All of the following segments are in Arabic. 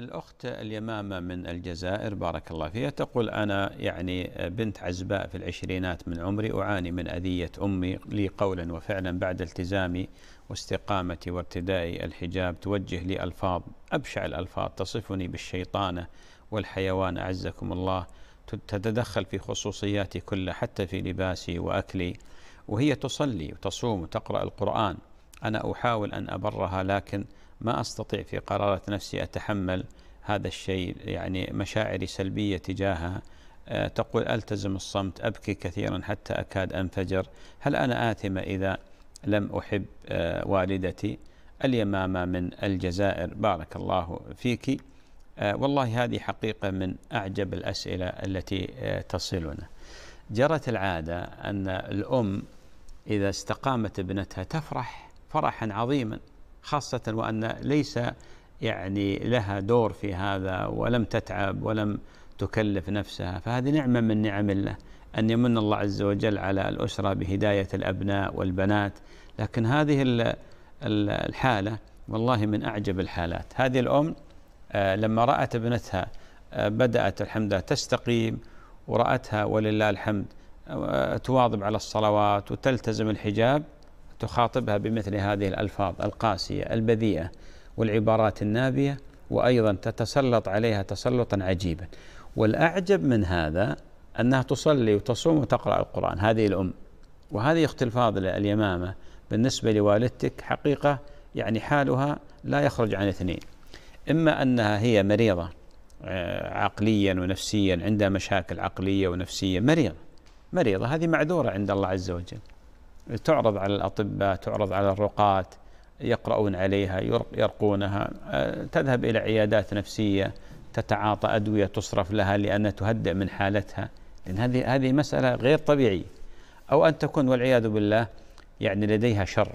الأخت اليمامة من الجزائر بارك الله فيها تقول أنا يعني بنت عزباء في العشرينات من عمري أعاني من أذية أمي لي قولا وفعلا بعد التزامي واستقامتي وارتدائي الحجاب توجه لي ألفاظ أبشع الألفاظ تصفني بالشيطانة والحيوان أعزكم الله تتدخل في خصوصياتي كلها حتى في لباسي وأكلي وهي تصلي وتصوم وتقرأ القرآن أنا أحاول أن أبرها لكن ما استطيع في قرارة نفسي اتحمل هذا الشيء يعني مشاعري سلبيه تجاهها آه، تقول التزم الصمت ابكي كثيرا حتى اكاد انفجر هل انا اثمه اذا لم احب آه، والدتي اليمامه من الجزائر بارك الله فيك آه، والله هذه حقيقه من اعجب الاسئله التي تصلنا جرت العاده ان الام اذا استقامت ابنتها تفرح فرحا عظيما خاصة وأن ليس يعني لها دور في هذا ولم تتعب ولم تكلف نفسها فهذه نعمة من نعم الله أن يمن الله عز وجل على الأسرة بهداية الأبناء والبنات لكن هذه الحالة والله من أعجب الحالات هذه الأم آه، لما رأت ابنتها آه، بدأت الحمد لله تستقيم ورأتها ولله الحمد آه، تواظب على الصلوات وتلتزم الحجاب تخاطبها بمثل هذه الألفاظ القاسية البذيئة والعبارات النابية وأيضا تتسلط عليها تسلطا عجيبا والأعجب من هذا أنها تصلي وتصوم وتقرأ القرآن هذه الأم وهذه أخت الفاضلة اليمامة بالنسبة لوالدتك حقيقة يعني حالها لا يخرج عن اثنين إما أنها هي مريضة آه، عقليا ونفسيا عندها مشاكل عقلية ونفسية مريضة مريضة هذه معذورة عند الله عز وجل تعرض على الأطباء تعرض على الرقاة يقرؤون عليها يرقونها آه، تذهب إلى عيادات نفسية تتعاطى أدوية تصرف لها لأن تهدئ من حالتها لأن هذه هذه مسألة غير طبيعية أو أن تكون والعياذ بالله يعني لديها شر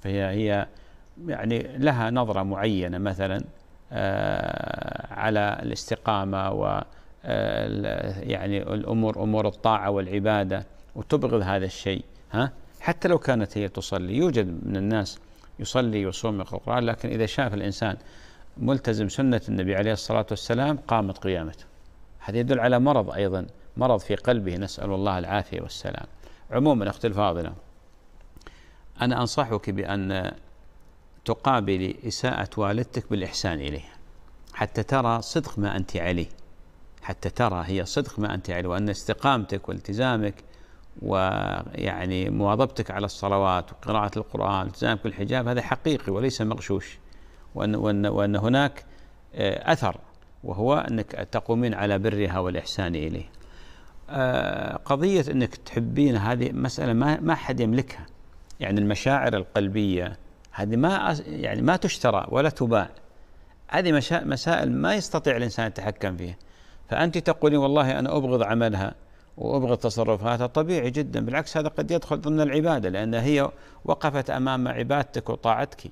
فهي هي يعني لها نظرة معينة مثلا آه، على الاستقامة و آه، يعني الأمور أمور الطاعة والعبادة وتبغض هذا الشيء ها حتى لو كانت هي تصلي يوجد من الناس يصلي ويصوم القرآن لكن إذا شاف الإنسان ملتزم سنة النبي عليه الصلاة والسلام قامت قيامته هذا يدل على مرض أيضا مرض في قلبه نسأل الله العافية والسلام عموما أختي الفاضلة أنا أنصحك بأن تقابلي إساءة والدتك بالإحسان إليها حتى ترى صدق ما أنت عليه حتى ترى هي صدق ما أنت عليه وأن استقامتك والتزامك ويعني مواظبتك على الصلوات وقراءة القرآن التزامك بالحجاب هذا حقيقي وليس مغشوش وأن, وأن, وأن هناك آه، أثر وهو أنك تقومين على برها والإحسان إليه آه، قضية أنك تحبين هذه مسألة ما, ما حد يملكها يعني المشاعر القلبية هذه ما يعني ما تشترى ولا تباع هذه مسائل ما يستطيع الإنسان يتحكم فيها فأنت تقولين والله أنا أبغض عملها وابغض تصرفاتها طبيعي جدا بالعكس هذا قد يدخل ضمن العباده لان هي وقفت امام عبادتك وطاعتك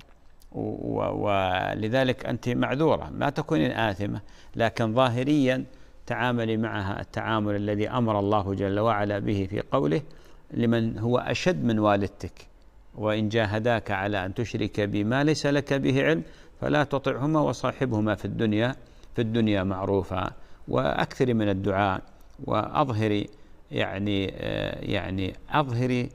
ولذلك انت معذوره ما تكونين اثمه لكن ظاهريا تعاملي معها التعامل الذي امر الله جل وعلا به في قوله لمن هو اشد من والدتك وان جاهداك على ان تشرك بما ليس لك به علم فلا تطعهما وصاحبهما في الدنيا في الدنيا معروفا واكثر من الدعاء واظهري يعني آه، يعني اظهري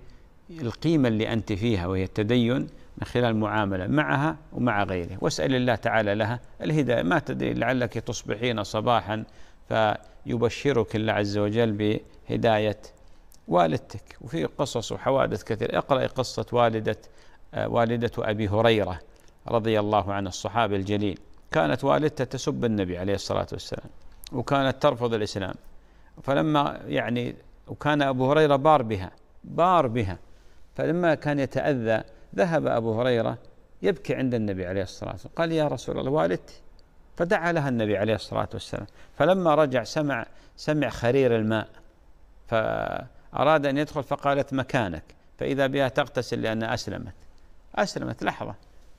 القيمه اللي انت فيها وهي التدين من خلال المعامله معها ومع غيره واسال الله تعالى لها الهدايه ما تدري لعلك تصبحين صباحا فيبشرك الله عز وجل بهدايه والدتك وفي قصص وحوادث كثير اقرأ قصة والدة آه، والدة أبي هريرة رضي الله عنه الصحابي الجليل كانت والدته تسب النبي عليه الصلاة والسلام وكانت ترفض الإسلام فلما يعني وكان أبو هريرة بار بها بار بها فلما كان يتأذى ذهب أبو هريرة يبكي عند النبي عليه الصلاة والسلام قال يا رسول الله والدتي فدعا لها النبي عليه الصلاة والسلام فلما رجع سمع سمع خرير الماء فأراد أن يدخل فقالت مكانك فإذا بها تغتسل لأنها أسلمت أسلمت لحظة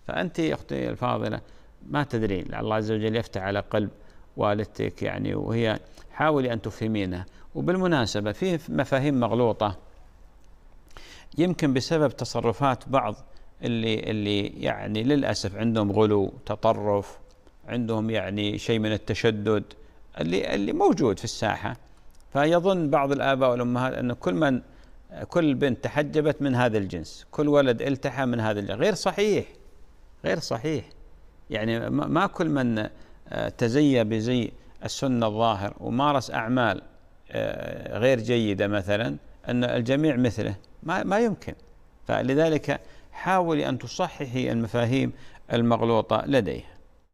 فأنت يا أختي الفاضلة ما تدرين لعل الله عز وجل يفتح على قلب والدتك يعني وهي حاولي أن تفهمينه وبالمناسبة فيه مفاهيم مغلوطة يمكن بسبب تصرفات بعض اللي اللي يعني للأسف عندهم غلو تطرف عندهم يعني شيء من التشدد اللي اللي موجود في الساحة فيظن بعض الآباء والأمهات أن كل من كل بنت تحجبت من هذا الجنس كل ولد التحى من هذا الجنس غير صحيح غير صحيح يعني ما كل من تزيى بزي السنة الظاهر ومارس أعمال آه، غير جيدة مثلا أن الجميع مثله ما, ما يمكن فلذلك حاولي أن تصححي المفاهيم المغلوطة لديه